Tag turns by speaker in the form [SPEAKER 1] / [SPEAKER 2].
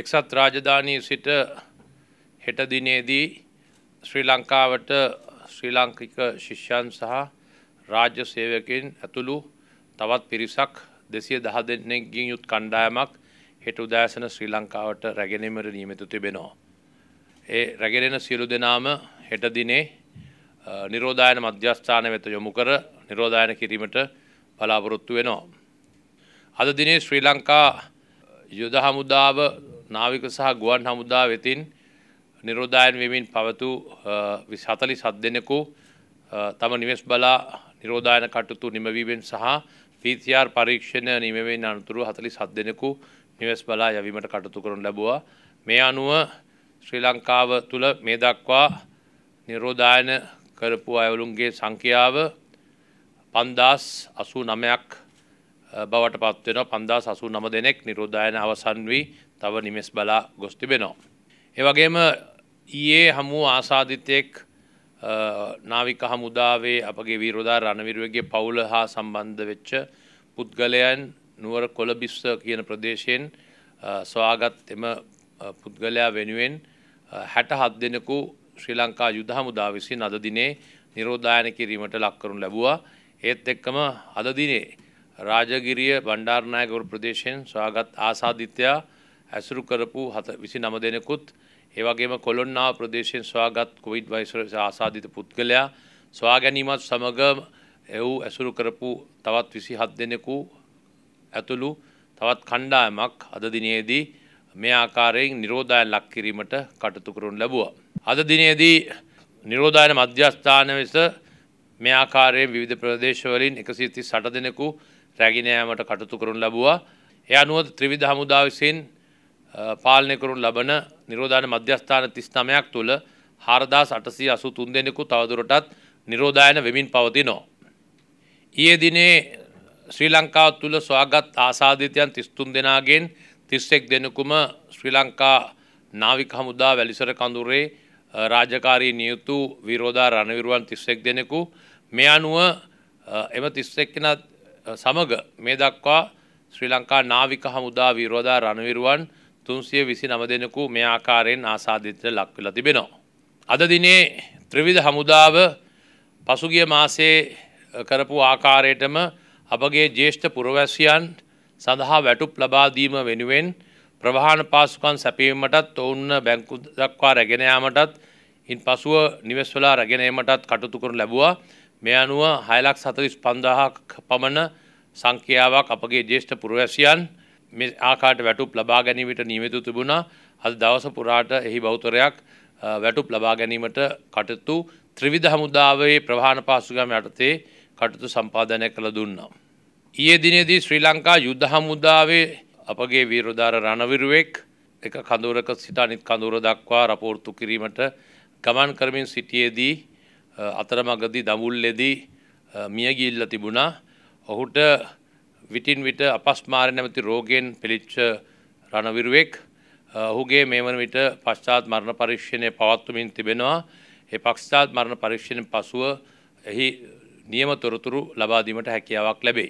[SPEAKER 1] එක්සත් රාජධානී සිට හෙට දිනේදී ශ්‍රී ලංකාවට ශ්‍රී ලංකික ශිෂ්‍යන් සහ රාජ්‍ය සේවකෙන් ඇතුළු තවත් පිරිසක් දෙසිය දහ දෙන්නෙක්ගින් යුත් කණ්ඩායමක් හෙට උදෑසන ශ්‍රී ලංකාවට රැගෙනීමට නියමිතු තිබෙනවා. ඒ රැගෙනෙන සියලු දෙනාම හෙට දිනේ නිරෝධායන මධ්‍යස්ථාන වෙත යොමු කර නිරෝධායන කිරීමට බලාපොරොත්තු වෙනවා. අද දිනේ ශ්‍රී ලංකා යුද හමුදාව නාවික සහ ගුවන් හමුදා වෙතින් නිරෝධායන් වෙමින් පවතු හතලි සත් දෙනෙකු තම නිවෙස් බලා නිරෝධායන කටුතු නිමවීමෙන් සහ පීතිR පරීක්ෂණ නිමවෙන් අනතුරු හතලි සත් දෙනෙකු නිවෙස් බලා යවීමට කටතු කරන ලැබවා මේ අනුව ශ්‍රී ලංකාව තුළ මේ දක්වා නිරෝධායන කරපු අයවලුන්ගේ සංඛ්‍යාව පන්දස් අසු නමයක් බවට පත්වෙන පන්දා සසු නම දෙනෙක් නිරුද්ධයන අවසන් වී තව නිමෙස් බලා ගොස්තිබෙනවා. ඒවගේම ඊයේ හමු ආසාධිතයෙක් නාවික හමුදාවේ අපගේ වීරෝදා රණවිරුවගේ පවුල හා සම්බන්ධ වෙච්ච පුද්ගලයන් නුවර කොළබිස්ස කියන ප්‍රදේශයෙන් ස්වාගත් එම පුද්ගලයා වෙනුවෙන් හැට හත් දෙනෙකු ශ්‍රී ලංකා යුද හමුදා විසින් අද දිනේ නිරෝධායන කිරීමට ලක්කරුන් ලැබුවා ඒත් එක්කම අද දිනේ රාජගිරිය බණ්ඩාරණයගවර ප්‍රදේශයෙන් සොයාගත් ආසාධිත්‍යයා ඇසුරු කරපු හත විසි නම දෙනෙකුත් ඒවගේම කොළොන්නාව ප්‍රදේශයෙන් සොයාගත් කොවිඩ් වයිසර ආසාධිත පුද්ගලයා ස්වා ගැනීමත් සමඟ එව් ඇසුරු කරපු තවත් විසි හත් දෙනෙකු ඇතුළු තවත් කණ්ඩායමක් අද දිනයේදී මේ ආකාරයෙන් නිරෝධායන් ලක් කිරීමට කටතු කරුන් ලැබුවා. අද දිනයේදී නිරෝධායන මධ්‍යස්ථාන වෙස මේ ආකාරයෙන් විවිධ ප්‍රදේශවලින් එකසිීති සට දෙනෙකු රැගෙනෑමට කටතු කරනු ලැබවා. එය අනුව ත්‍රවිධ හමුදා විසින් පාලනය කරුන් ලබන නිරෝධාන මධ්‍යස්ථාන තිස්නමයක් තුළ හාරදාස් අටසී අසු තුන් දෙනෙකු තවදුරටත් නිරෝධායන වෙමින් පවතිනෝ. ඊයේ දිනේ ශ්‍රී ලංකාව තුළ ස්වාගත් ආසාධිතයන් තිස්තුන් දෙනාගෙන් තිස්සෙක් දෙනකුම ශ්‍රී ලංකා නාවික හමුදා වැලිසර කඳුරේ රාජකාරී නියුතු විරෝධා රණවිරුවන් තිස්සෙක් දෙනෙකු මේ අනුව එම තිස්සෙක්කෙනත් සමග මේ දක්වා ශ්‍රී ලංකා නාවික හමුදා විරෝධා රණවිරුවන් තුන්සිය විසි නම දෙනෙකු මේ ආකාරයෙන් ආසාධිතට ලක්වෙලා තිබෙනවා. අද දිනේ ත්‍රවිධ හමුදාව පසුගිය මාසේ කරපු ආකාරයටම අපගේ ජේෂ්ඨ පුරවැසියන් සඳහා වැටුප් ලබාදීම වෙනුවෙන් ප්‍රවාහන පාසුකන් සැපීමටත් ඔවුන්න බැංකු දක්වා රැගෙනයාමටත් ඉන් පසුව නිවෙස්වලා රැගෙනීමටත් කටුතු කරන ලැබවා මේ අනුව හයලක් සතරිස් පන්දාහක් පමණ සංඛ්‍යාවක් අපගේ ජේෂ්ඨ පුරවැසියන් මේ ආකාට වැටුප් ලබා ගැනීමට නියමිතු තිබුණා අද දවස පුරාට එහි බෞතරයක් වැටුප් ලබා ගැනීමට කටතු ත්‍රිවිධ හමුදාවේ ප්‍රධාන පාසුගම යටතේ කටතු සම්පාදනය කළ දුන්නා. ඊයේ දිනේදී ශ්‍රී ලංකා යුද්ධ හමුදාවේ අපගේ වීරෝදාර රණවිරුවෙක් එක කඳුරක සිට අනිත් කඳුර දක්වා රපෝර්තු කිරීමට ගමන් කරමින් සිටියේදී අතරමගදී දමුල්ලෙදී මියගිල්ල තිබුණා ඔහුට විටින් විට අපස්මාර නැමති රෝගෙන් පිළිච්ච රණවිරුවෙක් ඔහුගේ මේවන විට පශ්චාත් මරණ පරීක්ෂණය පවත්වමින් තිබෙනවා ඒ පක්ෂාත් මරණ පරීක්ෂණයෙන් පසුව එහි නියම තොරතුරු ලබාදීමට හැකියාවක් ලැබේ.